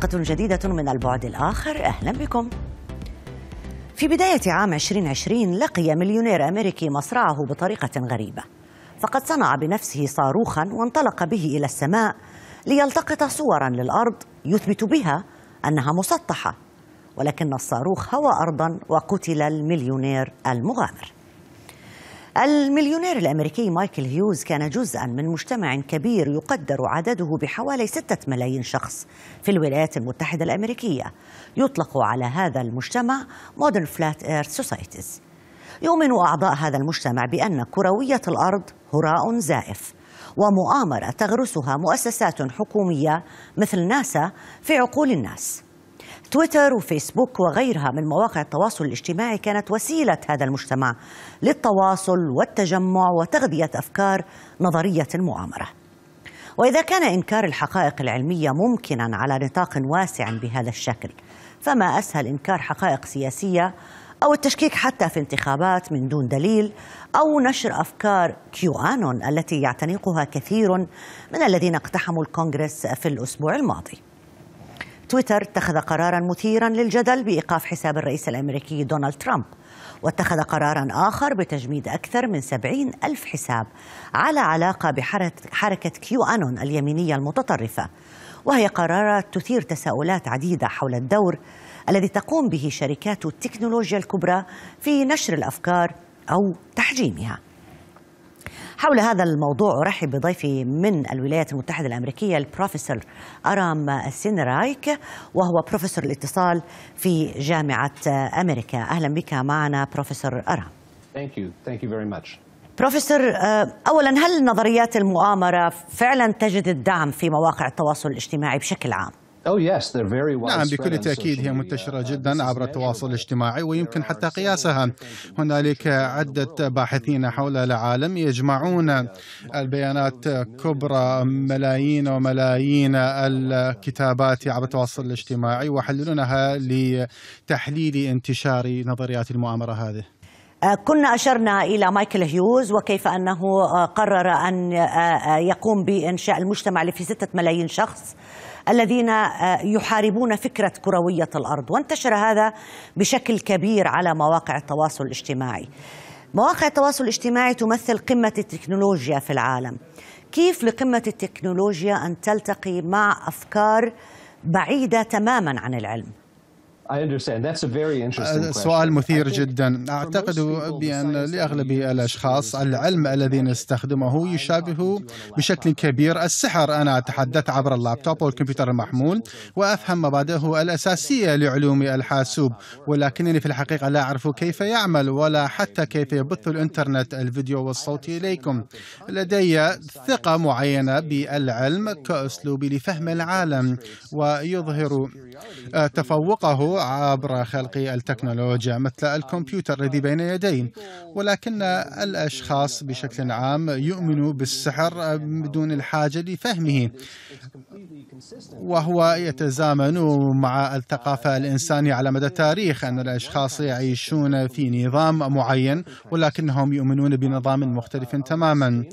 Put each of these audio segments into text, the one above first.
حلقة جديدة من البعد الآخر أهلا بكم في بداية عام 2020 لقي مليونير أمريكي مصرعه بطريقة غريبة فقد صنع بنفسه صاروخا وانطلق به إلى السماء ليلتقط صورا للأرض يثبت بها أنها مسطحة ولكن الصاروخ هوى أرضا وقتل المليونير المغامر المليونير الأمريكي مايكل هيوز كان جزءا من مجتمع كبير يقدر عدده بحوالي ستة ملايين شخص في الولايات المتحدة الأمريكية يطلق على هذا المجتمع مودرن فلات ايرث سوسايتيز يؤمن أعضاء هذا المجتمع بأن كروية الأرض هراء زائف ومؤامرة تغرسها مؤسسات حكومية مثل ناسا في عقول الناس تويتر وفيسبوك وغيرها من مواقع التواصل الاجتماعي كانت وسيلة هذا المجتمع للتواصل والتجمع وتغذية أفكار نظرية المؤامرة وإذا كان إنكار الحقائق العلمية ممكنا على نطاق واسع بهذا الشكل فما أسهل إنكار حقائق سياسية أو التشكيك حتى في انتخابات من دون دليل أو نشر أفكار كيو آنون التي يعتنقها كثير من الذين اقتحموا الكونغرس في الأسبوع الماضي تويتر اتخذ قرارا مثيرا للجدل بإيقاف حساب الرئيس الأمريكي دونالد ترامب واتخذ قرارا آخر بتجميد أكثر من سبعين ألف حساب على علاقة بحركة كيو أنون اليمينية المتطرفة وهي قرارات تثير تساؤلات عديدة حول الدور الذي تقوم به شركات التكنولوجيا الكبرى في نشر الأفكار أو تحجيمها حول هذا الموضوع أرحب بضيفي من الولايات المتحدة الأمريكية البروفيسور أرام سينرايك وهو بروفيسور الاتصال في جامعة أمريكا أهلا بك معنا بروفيسور أرام Thank you. Thank you very much. بروفيسور آه، اولا هل نظريات المؤامره فعلا تجد الدعم في مواقع التواصل الاجتماعي بشكل عام؟ Oh, نعم بكل تأكيد هي منتشرة uh, جدا عبر التواصل الاجتماعي ويمكن حتى قياسها هنالك عدة باحثين حول العالم يجمعون البيانات كبرى ملايين وملايين الكتابات عبر التواصل الاجتماعي ويحللونها لتحليل انتشار نظريات المؤامرة هذه آه، كنا أشرنا إلى مايكل هيوز وكيف أنه آه، قرر أن آه، يقوم بإنشاء المجتمع فيه ستة ملايين شخص الذين آه، يحاربون فكرة كروية الأرض وانتشر هذا بشكل كبير على مواقع التواصل الاجتماعي مواقع التواصل الاجتماعي تمثل قمة التكنولوجيا في العالم كيف لقمة التكنولوجيا أن تلتقي مع أفكار بعيدة تماما عن العلم آه، سؤال مثير جدا أعتقد بأن لأغلب الأشخاص العلم الذي نستخدمه يشابه بشكل كبير السحر أنا أتحدث عبر اللابتوب والكمبيوتر المحمول وأفهم مبادئه الأساسية لعلوم الحاسوب ولكنني في الحقيقة لا أعرف كيف يعمل ولا حتى كيف يبث الإنترنت الفيديو والصوت إليكم لدي ثقة معينة بالعلم كأسلوب لفهم العالم ويظهر تفوقه عبر خلق التكنولوجيا مثل الكمبيوتر الذي بين يدين ولكن الأشخاص بشكل عام يؤمنوا بالسحر بدون الحاجة لفهمه وهو يتزامن مع الثقافة الإنسانية على مدى التاريخ أن الأشخاص يعيشون في نظام معين ولكنهم يؤمنون بنظام مختلف تماما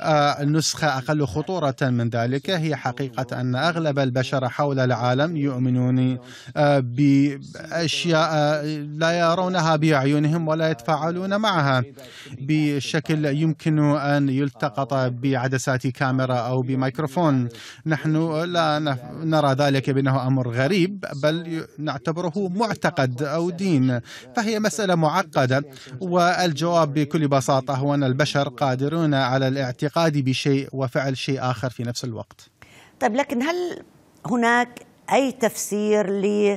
آه، النسخة أقل خطورة من ذلك هي حقيقة أن أغلب البشر حول العالم يؤمنون آه، ب باشياء آه، لا يرونها باعينهم ولا يتفاعلون معها بشكل يمكن ان يلتقط بعدسات كاميرا او بميكروفون نحن لا نرى ذلك بانه امر غريب بل نعتبره معتقد او دين فهي مساله معقده والجواب بكل بساطه هو ان البشر قادرون على الاعتقاد بشيء وفعل شيء اخر في نفس الوقت طيب لكن هل هناك اي تفسير ل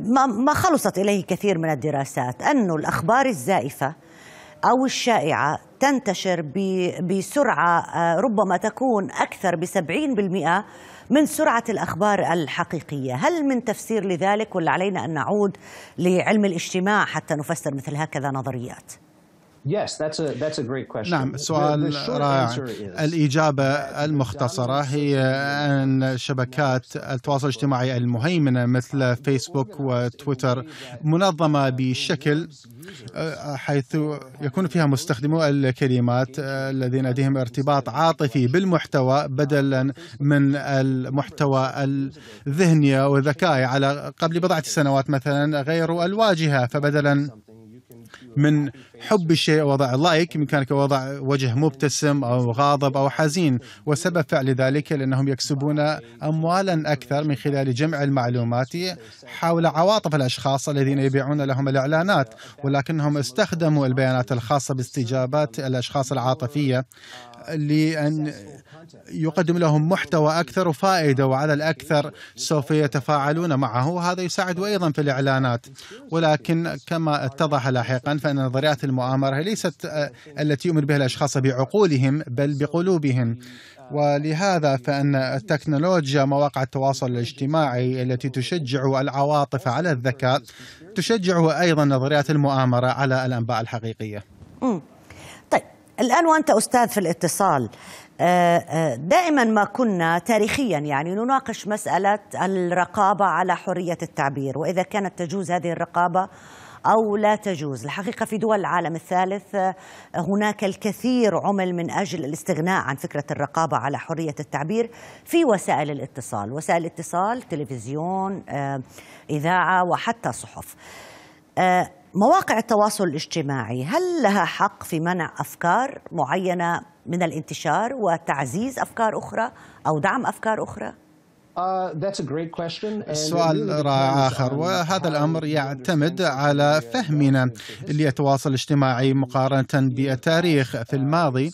ما ما خلصت إليه كثير من الدراسات انه الأخبار الزائفة أو الشائعة تنتشر بسرعة آه، ربما تكون أكثر ب 70% من سرعة الأخبار الحقيقية هل من تفسير لذلك ولا علينا أن نعود لعلم الاجتماع حتى نفسر مثل هكذا نظريات؟ Yes, that's a, that's a great question. نعم سؤال رائع الإجابة المختصرة هي أن شبكات التواصل الاجتماعي المهيمنة مثل فيسبوك وتويتر منظمة بشكل آه، حيث يكون فيها مستخدمو الكلمات آه، الذين لديهم ارتباط عاطفي بالمحتوى بدلا من المحتوى الذهني والذكائي على قبل بضعة سنوات مثلا غيروا الواجهة فبدلا من حب الشيء وضع لايك بامكانك وضع وجه مبتسم او غاضب او حزين وسبب فعل ذلك لانهم يكسبون اموالا اكثر من خلال جمع المعلومات حول عواطف الاشخاص الذين يبيعون لهم الاعلانات ولكنهم استخدموا البيانات الخاصه باستجابات الاشخاص العاطفيه لأن يقدم لهم محتوى أكثر وفائدة وعلى الأكثر سوف يتفاعلون معه وهذا يساعد أيضا في الإعلانات ولكن كما اتضح لاحقا فإن نظريات المؤامرة ليست آه، التي يؤمن بها الأشخاص بعقولهم بل بقلوبهم ولهذا فإن التكنولوجيا مواقع التواصل الاجتماعي التي تشجع العواطف على الذكاء تشجع أيضا نظريات المؤامرة على الأنباء الحقيقية. الآن وأنت أستاذ في الاتصال آه، آه، دائما ما كنا تاريخيا يعني نناقش مسألة الرقابة على حرية التعبير وإذا كانت تجوز هذه الرقابة أو لا تجوز الحقيقة في دول العالم الثالث آه، هناك الكثير عمل من أجل الاستغناء عن فكرة الرقابة على حرية التعبير في وسائل الاتصال وسائل الاتصال تلفزيون إذاعة وحتى صحف مواقع التواصل الاجتماعي هل لها حق في منع افكار معينه من الانتشار وتعزيز افكار اخرى او دعم افكار اخرى؟ Uh, سؤال رائع آخر وهذا الأمر يعتمد على فهمنا للتواصل الاجتماعي مقارنة بالتاريخ في الماضي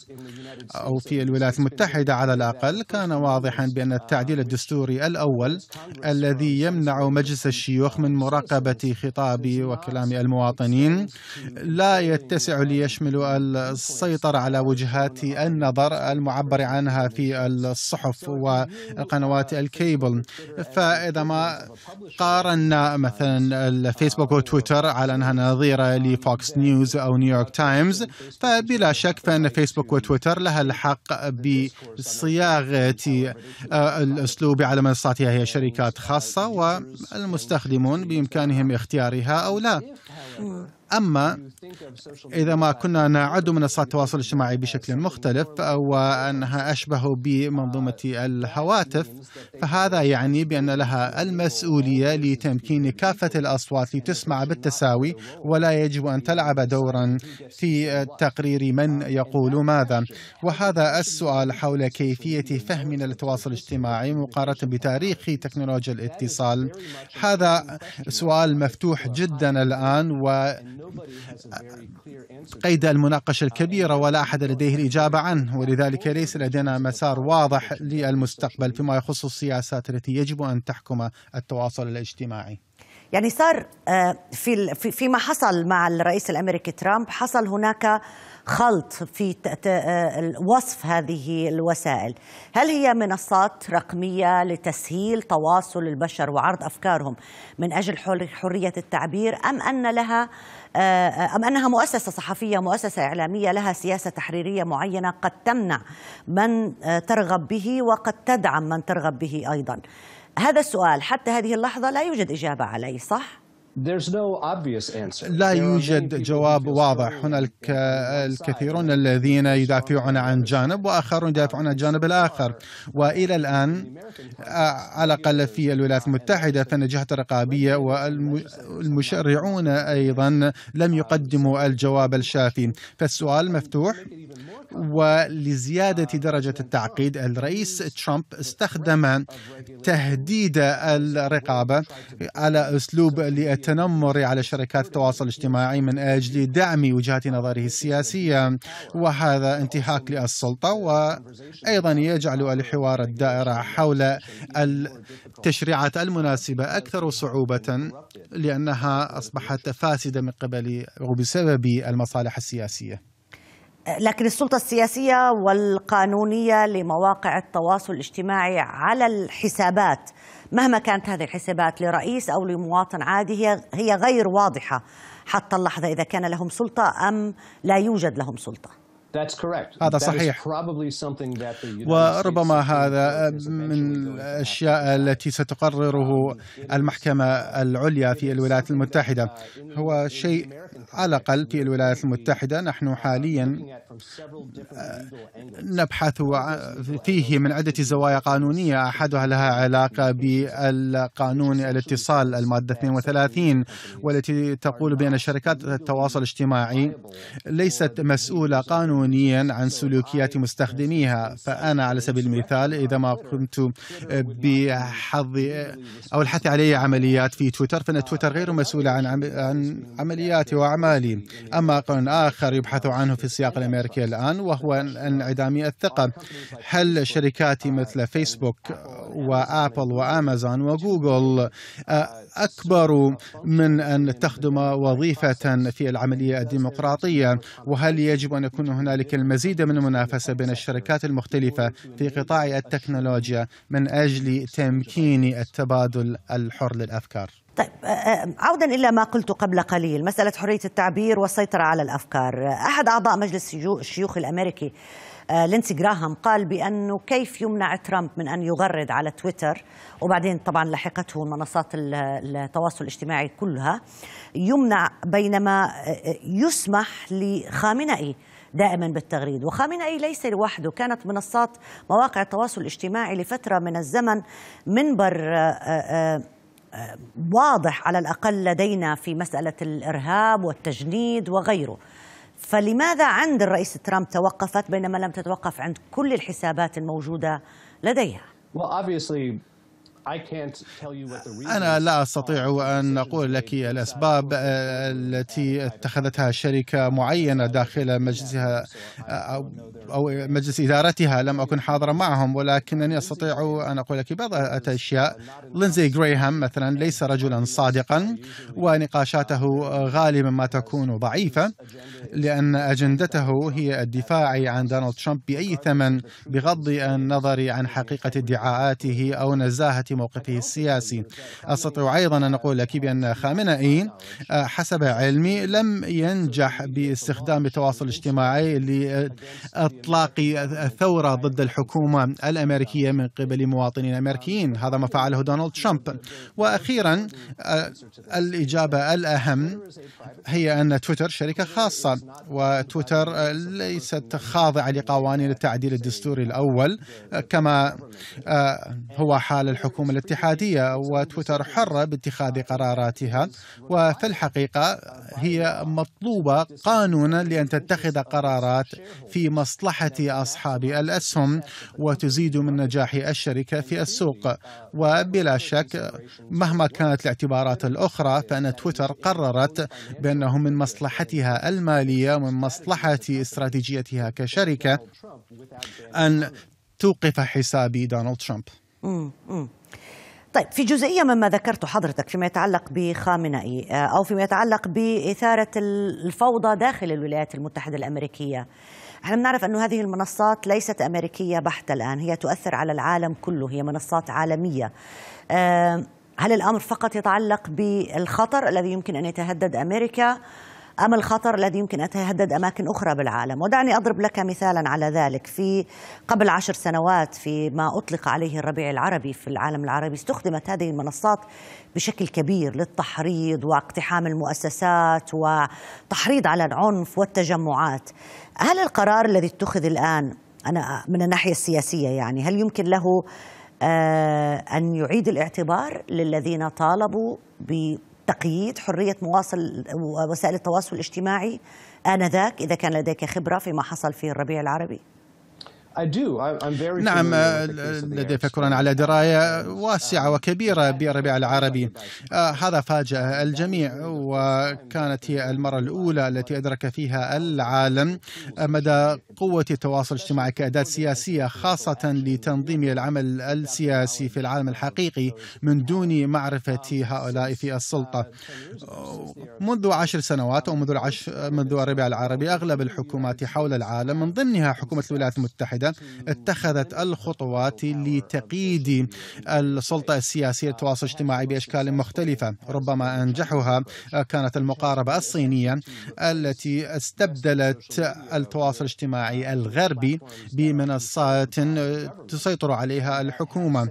أو في الولايات المتحدة على الأقل كان واضحا بأن التعديل الدستوري الأول الذي يمنع مجلس الشيوخ من مراقبة خطاب وكلام المواطنين لا يتسع ليشمل السيطرة على وجهات النظر المعبر عنها في الصحف والقنوات الكي ستيبل فإذا ما قارنا مثلا الفيسبوك وتويتر على أنها نظيرة لفوكس نيوز أو نيويورك تايمز فبلا شك فإن فيسبوك وتويتر لها الحق بصياغة الأسلوب على منصاتها هي شركات خاصة والمستخدمون بإمكانهم اختيارها أو لا أما إذا ما كنا نعد منصات التواصل الاجتماعي بشكل مختلف وأنها أشبه بمنظومة الهواتف فهذا يعني بأن لها المسؤولية لتمكين كافة الأصوات لتسمع بالتساوي ولا يجب أن تلعب دورا في تقرير من يقول ماذا وهذا السؤال حول كيفية فهمنا للتواصل الاجتماعي مقارنة بتاريخ تكنولوجيا الاتصال هذا سؤال مفتوح جدا الآن و قيد المناقشة uh, الكبيرة ولا أحد لديه الإجابة عنه ولذلك ليس لدينا مسار واضح للمستقبل فيما يخص السياسات التي يجب أن تحكم التواصل الاجتماعي يعني صار آه، في فيما حصل مع الرئيس الامريكي ترامب حصل هناك خلط في آه، وصف هذه الوسائل هل هي منصات رقمية لتسهيل تواصل البشر وعرض أفكارهم من أجل حرية التعبير أم أن لها آه، أم أنها مؤسسة صحفية مؤسسة إعلامية لها سياسة تحريرية معينة قد تمنع من آه، ترغب به وقد تدعم من ترغب به أيضا هذا السؤال حتى هذه اللحظة لا يوجد إجابة عليه صح؟ لا يوجد جواب واضح هناك الكثيرون الذين يدافعون عن جانب واخرون يدافعون عن الجانب الاخر والى الان آه، على الاقل في الولايات المتحده فان الجهه الرقابيه والمشرعون ايضا لم يقدموا الجواب الشافي فالسؤال مفتوح ولزيادة درجة التعقيد الرئيس ترامب استخدم تهديد الرقابة على أسلوب للتنمر على شركات التواصل الاجتماعي من أجل دعم وجهة نظره السياسية وهذا انتهاك للسلطة وأيضا يجعل الحوار الدائرة حول التشريعات المناسبة أكثر صعوبة لأنها أصبحت فاسدة من قبل وبسبب المصالح السياسية لكن السلطة السياسية والقانونية لمواقع التواصل الاجتماعي على الحسابات مهما كانت هذه الحسابات لرئيس أو لمواطن عادي هي, هي غير واضحة حتى اللحظة إذا كان لهم سلطة أم لا يوجد لهم سلطة هذا صحيح وربما هذا من الاشياء التي ستقرره um, المحكمه العليا في الولايات المتحده uh, هو شيء على الأقل في الولايات المتحدة نحن حاليا آه، نبحث فيه من عدة زوايا قانونية أحدها لها علاقة بالقانون الاتصال المادة 32 والتي تقول بأن شركات التواصل الاجتماعي ليست مسؤولة قانونيا عن سلوكيات مستخدميها فأنا على سبيل المثال إذا ما قمت بحظ أو الحث علي عمليات في تويتر فإن تويتر غير مسؤولة عن عملياتي وأعمالي أما قانون آخر يبحث عنه في السياق الأمريكي الآن وهو انعدامي الثقة هل شركات مثل فيسبوك وآبل وأمازون وجوجل آه، أكبر من أن تخدم وظيفة في العملية الديمقراطية وهل يجب أن يكون هنالك المزيد من المنافسة بين الشركات المختلفة في قطاع التكنولوجيا من أجل تمكين التبادل الحر للأفكار طيب آه، آه، عودا الى ما قلت قبل قليل مساله حريه التعبير والسيطره على الافكار احد اعضاء مجلس الشيوخ الامريكي آه، لينسي جراهام قال بانه كيف يمنع ترامب من ان يغرد على تويتر وبعدين طبعا لحقته منصات التواصل الاجتماعي كلها يمنع بينما يسمح لخامنئي دائما بالتغريد وخامنئي ليس لوحده كانت منصات مواقع التواصل الاجتماعي لفتره من الزمن منبر واضح على الأقل لدينا في مسألة الإرهاب والتجنيد وغيره فلماذا عند الرئيس ترامب توقفت بينما لم تتوقف عند كل الحسابات الموجودة لديها؟ Well, أنا لا أستطيع uh, أن أقول لك الأسباب آه، التي اتخذتها شركة معينة داخل مجلسها آه، أو مجلس إدارتها لم أكن حاضرا معهم ولكنني أستطيع أن أقول لك بعض الأشياء لينزي غريهام مثلا ليس رجلا صادقا ونقاشاته غالبا ما تكون ضعيفة لأن أجندته هي الدفاع عن دونالد ترامب بأي ثمن بغض النظر عن حقيقة ادعاءاته أو نزاهة موقفه السياسي أستطيع أيضا أن أقول لك بأن خامنئي آه، حسب علمي لم ينجح باستخدام التواصل الاجتماعي لإطلاق ثورة ضد الحكومة الأمريكية من قبل مواطنين أمريكيين هذا ما فعله دونالد ترامب وأخيرا آه، الإجابة الأهم هي أن تويتر شركة خاصة وتويتر آه، ليست خاضعة لقوانين التعديل الدستوري الأول كما هو حال الحكومة اليوم الاتحادية وتويتر حرة باتخاذ قراراتها وفي الحقيقة هي مطلوبة قانونا لأن تتخذ قرارات في مصلحة أصحاب الأسهم وتزيد من نجاح الشركة في السوق وبلا شك مهما كانت الاعتبارات الأخرى فأن تويتر قررت بأنه من مصلحتها المالية ومن مصلحة استراتيجيتها كشركة أن توقف حساب دونالد ترامب. طيب في جزئيه مما ذكرته حضرتك فيما يتعلق بخامنئي آه، او فيما يتعلق باثاره الفوضى داخل الولايات المتحده الامريكيه احنا بنعرف انه هذه المنصات ليست امريكيه بحته الان هي تؤثر على العالم كله هي منصات عالميه آه، هل الامر فقط يتعلق بالخطر الذي يمكن ان يتهدد امريكا أم الخطر الذي يمكن أن يهدد أماكن أخرى بالعالم ودعني أضرب لك مثالا على ذلك في قبل عشر سنوات في ما أطلق عليه الربيع العربي في العالم العربي استخدمت هذه المنصات بشكل كبير للتحريض واقتحام المؤسسات وتحريض على العنف والتجمعات هل القرار الذي اتخذ الآن أنا من الناحية السياسية يعني هل يمكن له آه، أن يعيد الاعتبار للذين طالبوا تقييد حرية مواصل وسائل التواصل الاجتماعي آنذاك إذا كان لديك خبرة فيما حصل في الربيع العربي نعم لدي فكر على دراية واسعة وكبيرة بالربيع العربي آه، هذا فاجأ الجميع وكانت هي المرة الأولى التي أدرك فيها العالم مدى قوة التواصل الاجتماعي كأداة سياسية خاصة لتنظيم العمل السياسي في العالم الحقيقي من دون معرفة هؤلاء في السلطة منذ عشر سنوات أو منذ العشر منذ الربيع العربي أغلب الحكومات حول العالم من ضمنها حكومة الولايات المتحدة اتخذت الخطوات لتقييد السلطة السياسية التواصل الاجتماعي بأشكال مختلفة ربما أنجحها كانت المقاربة الصينية التي استبدلت التواصل الاجتماعي الغربي بمنصات تسيطر عليها الحكومة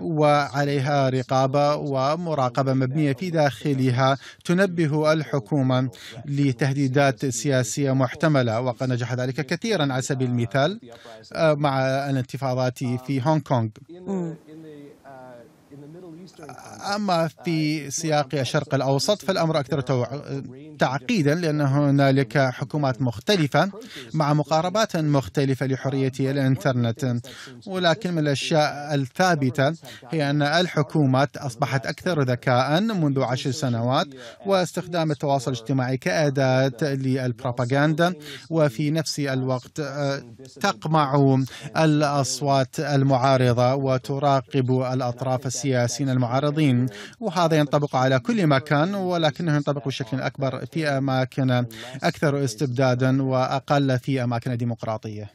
وعليها رقابة ومراقبة مبنية في داخلها تنبه الحكومة لتهديدات سياسية محتملة وقد نجح ذلك كثيرا على سبيل المثال مع الانتفاضات آه. في هونغ كونغ أما في سياق الشرق الأوسط فالأمر أكثر تعقيدا لأن هنالك حكومات مختلفة مع مقاربات مختلفة لحرية الإنترنت ولكن من الأشياء الثابتة هي أن الحكومات أصبحت أكثر ذكاء منذ عشر سنوات واستخدام التواصل الاجتماعي كأداة للبروباغندا وفي نفس الوقت آه، تقمع الأصوات المعارضة وتراقب الأطراف السياسيين المعارضة المعارضين وهذا ينطبق على كل مكان ولكنه ينطبق بشكل أكبر في أماكن أكثر استبدادا وأقل في أماكن ديمقراطية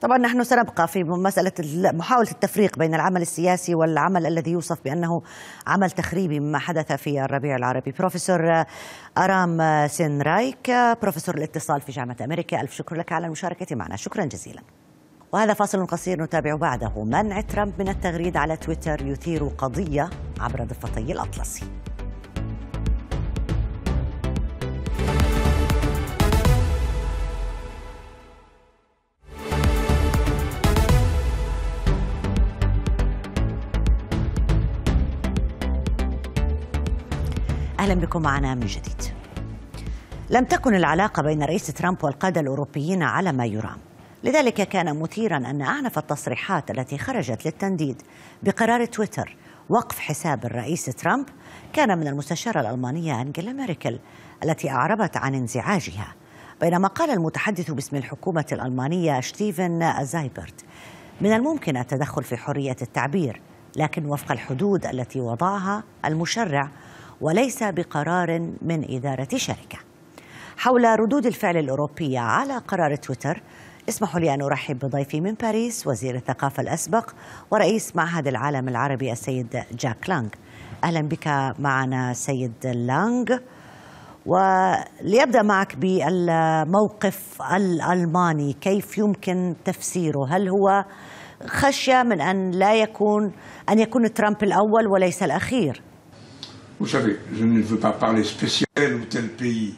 طبعا نحن سنبقى في مسألة محاولة التفريق بين العمل السياسي والعمل الذي يوصف بأنه عمل تخريبي مما حدث في الربيع العربي بروفيسور أرام سين رايك بروفيسور الاتصال في جامعة أمريكا ألف شكر لك على مشاركتي معنا شكرا جزيلا وهذا فاصل قصير نتابع بعده منع ترامب من التغريد على تويتر يثير قضية عبر ضفتي الأطلسي اهلا بكم معنا من جديد. لم تكن العلاقه بين رئيس ترامب والقاده الاوروبيين على ما يرام، لذلك كان مثيرا أن أعنف التصريحات التي خرجت للتنديد بقرار تويتر وقف حساب الرئيس ترامب كان من المستشارة الألمانية أنجيلا ميركل التي أعربت عن انزعاجها بينما قال المتحدث باسم الحكومة الألمانية شتيفن زايبرت من الممكن التدخل في حرية التعبير لكن وفق الحدود التي وضعها المشرع وليس بقرار من إدارة شركة حول ردود الفعل الأوروبية على قرار تويتر اسمحوا لي أن أرحب بضيفي من باريس وزير الثقافة الأسبق ورئيس معهد العالم العربي السيد جاك لانغ أهلا بك معنا سيد لانغ وليبدأ معك بالموقف الألماني كيف يمكن تفسيره هل هو خشية من أن لا يكون أن يكون ترامب الأول وليس الأخير Vous savez, je ne veux pas parler spécial ou tel pays.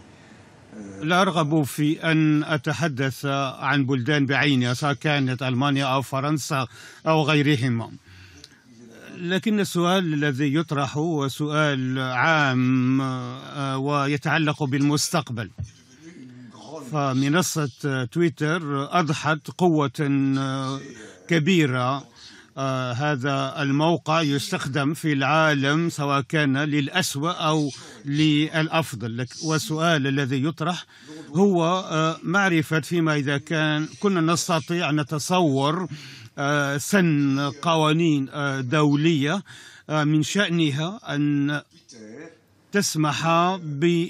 لا أرغب في أن أتحدث عن بلدان بعينها سواء كانت ألمانيا أو فرنسا أو غيرهما لكن السؤال الذي يطرح هو سؤال عام آه، ويتعلق بالمستقبل فمنصة تويتر أضحت قوة آه، كبيرة آه، هذا الموقع يستخدم في العالم سواء كان للأسوأ أو للأفضل والسؤال الذي يطرح هو آه، معرفة فيما إذا كان كنا نستطيع أن نتصور آه، سن قوانين دولية من شأنها أن تسمح ب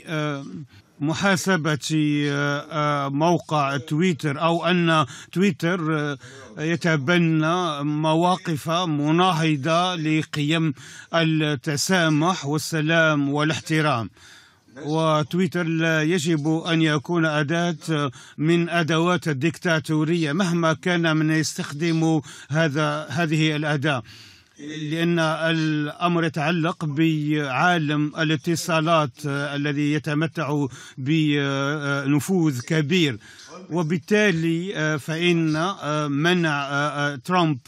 محاسبة آه، آه، موقع تويتر أو أن تويتر آه، يتبنى مواقف مناهضة لقيم التسامح والسلام والاحترام وتويتر لا يجب أن يكون أداة من أدوات الدكتاتورية مهما كان من يستخدم هذا هذه الأداة لأن الأمر يتعلق بعالم الاتصالات آه، الذي يتمتع بنفوذ كبير وبالتالي آه، فإن آه، منع ترامب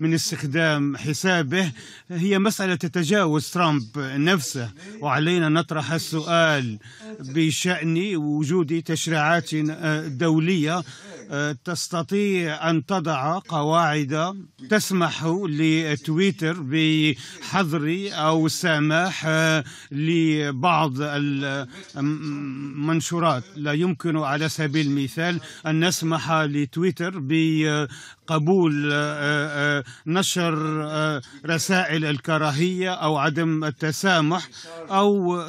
من استخدام حسابه هي مسألة تتجاوز ترامب نفسه وعلينا نطرح السؤال بشأن وجود تشريعات دولية تستطيع أن تضع قواعد تسمح لتويتر بحظر أو سماح لبعض المنشورات لا يمكن على سبيل المثال أن نسمح لتويتر ب قبول آه، آه، آه، نشر رسائل الكراهية أو عدم التسامح أو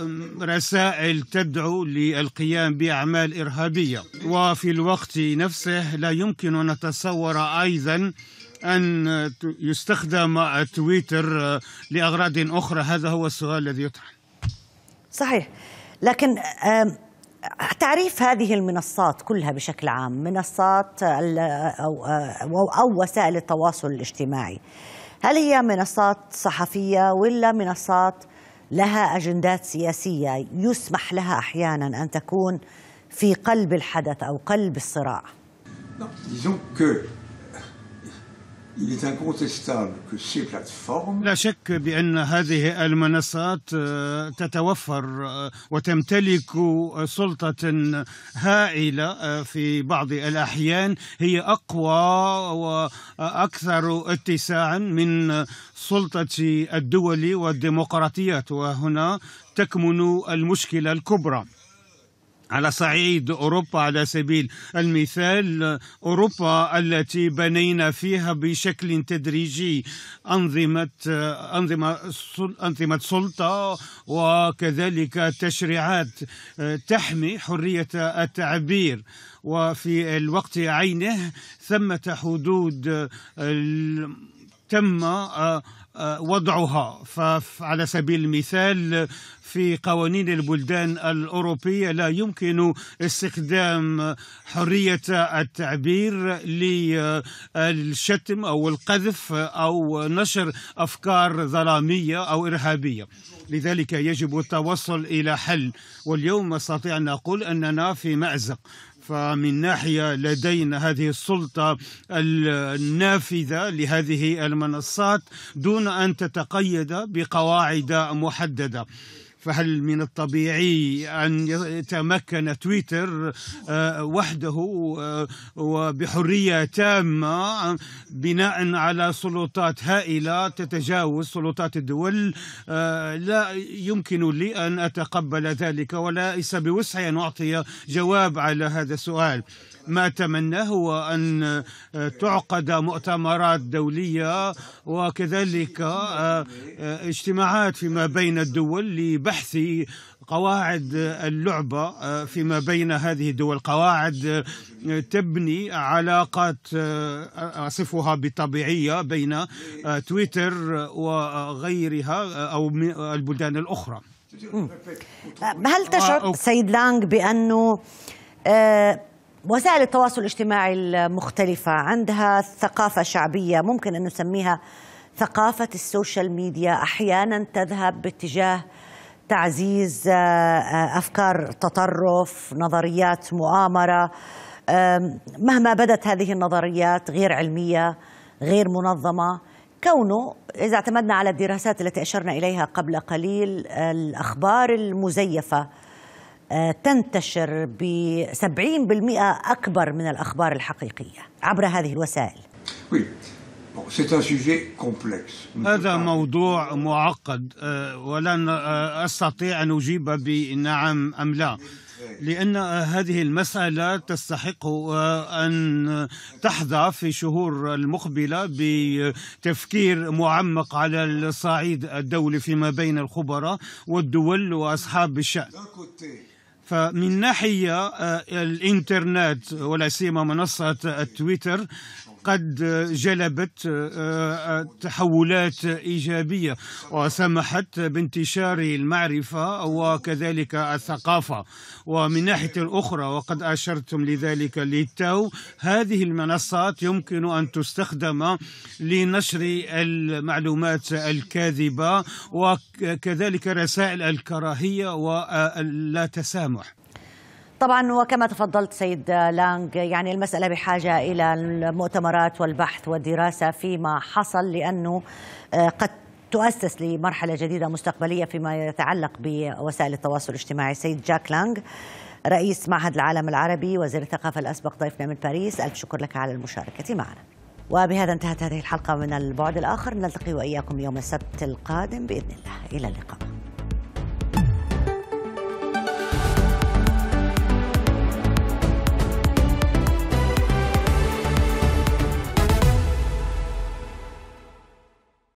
رسائل تدعو للقيام بأعمال إرهابية وفي الوقت نفسه لا يمكن أن نتصور أيضا أن يستخدم تويتر لأغراض أخرى هذا هو السؤال الذي يطرح صحيح لكن تعريف هذه المنصات كلها بشكل عام منصات أو, أو, وسائل التواصل الاجتماعي هل هي منصات صحفية ولا منصات لها أجندات سياسية يسمح لها أحيانا أن تكون في قلب الحدث أو قلب الصراع لا شك بأن هذه المنصات آه، تتوفر آه، وتمتلك آه، سلطة هائلة في بعض الأحيان هي أقوى وأكثر اتساعا من سلطة الدول والديمقراطيات وهنا تكمن المشكلة الكبرى على صعيد اوروبا على سبيل المثال اوروبا التي بنينا فيها بشكل تدريجي انظمه انظمه انظمه سلطه وكذلك تشريعات تحمي حريه التعبير وفي الوقت عينه ثمه حدود تم آه، وضعها فعلى سبيل المثال في قوانين البلدان الأوروبية لا يمكن استخدام حرية التعبير للشتم أو القذف أو نشر أفكار ظلامية أو إرهابية لذلك يجب التوصل إلى حل واليوم أستطيع أن أقول أننا في مأزق فمن ناحية لدينا هذه السلطة النافذة لهذه المنصات دون أن تتقيد بقواعد محددة فهل من الطبيعي أن يتمكن تويتر آه، وحده آه، وبحرية تامة بناء على سلطات هائلة تتجاوز سلطات الدول آه، لا يمكن لي أن أتقبل ذلك وليس بوسعي أن أعطي جواب على هذا السؤال ما أتمناه هو أن آه، تعقد مؤتمرات دولية وكذلك آه، آه، اجتماعات فيما بين الدول لبحث قواعد اللعبة فيما بين هذه الدول قواعد تبني علاقات أصفها بطبيعية بين تويتر وغيرها أو البلدان الأخرى هل تشعر سيد لانغ بأنه وسائل التواصل الاجتماعي المختلفة عندها ثقافة شعبية ممكن أن نسميها ثقافة السوشيال ميديا أحيانا تذهب باتجاه تعزيز آه، آه، أفكار تطرف نظريات مؤامرة مهما بدت هذه النظريات غير علمية غير منظمة كونه إذا اعتمدنا على الدراسات التي أشرنا إليها قبل قليل الأخبار المزيفة تنتشر ب 70% أكبر من الأخبار الحقيقية عبر هذه الوسائل هذا موضوع معقد آه، ولن آه، أستطيع أن أجيب بنعم أم لا لأن آه، هذه المسألة تستحق أن تحظى في شهور المقبلة بتفكير معمق على الصعيد الدولي فيما بين الخبراء والدول وأصحاب الشأن فمن ناحيه آه، الانترنت ولا سيما منصه التويتر قد جلبت آه، آه، تحولات إيجابية وسمحت بانتشار المعرفة وكذلك الثقافة ومن ناحية أخرى وقد أشرتم لذلك للتو هذه المنصات يمكن أن تستخدم لنشر المعلومات الكاذبة وكذلك رسائل الكراهية واللا آه، تسامح طبعا وكما تفضلت سيد لانغ يعني المسألة بحاجة إلى المؤتمرات والبحث والدراسة فيما حصل لأنه آه، قد تؤسس لمرحلة جديدة مستقبلية فيما يتعلق بوسائل التواصل الاجتماعي سيد جاك لانغ رئيس معهد العالم العربي وزير الثقافة الأسبق ضيفنا من باريس ألف شكر لك على المشاركة معنا وبهذا انتهت هذه الحلقة من البعد الآخر نلتقي وإياكم يوم السبت القادم بإذن الله إلى اللقاء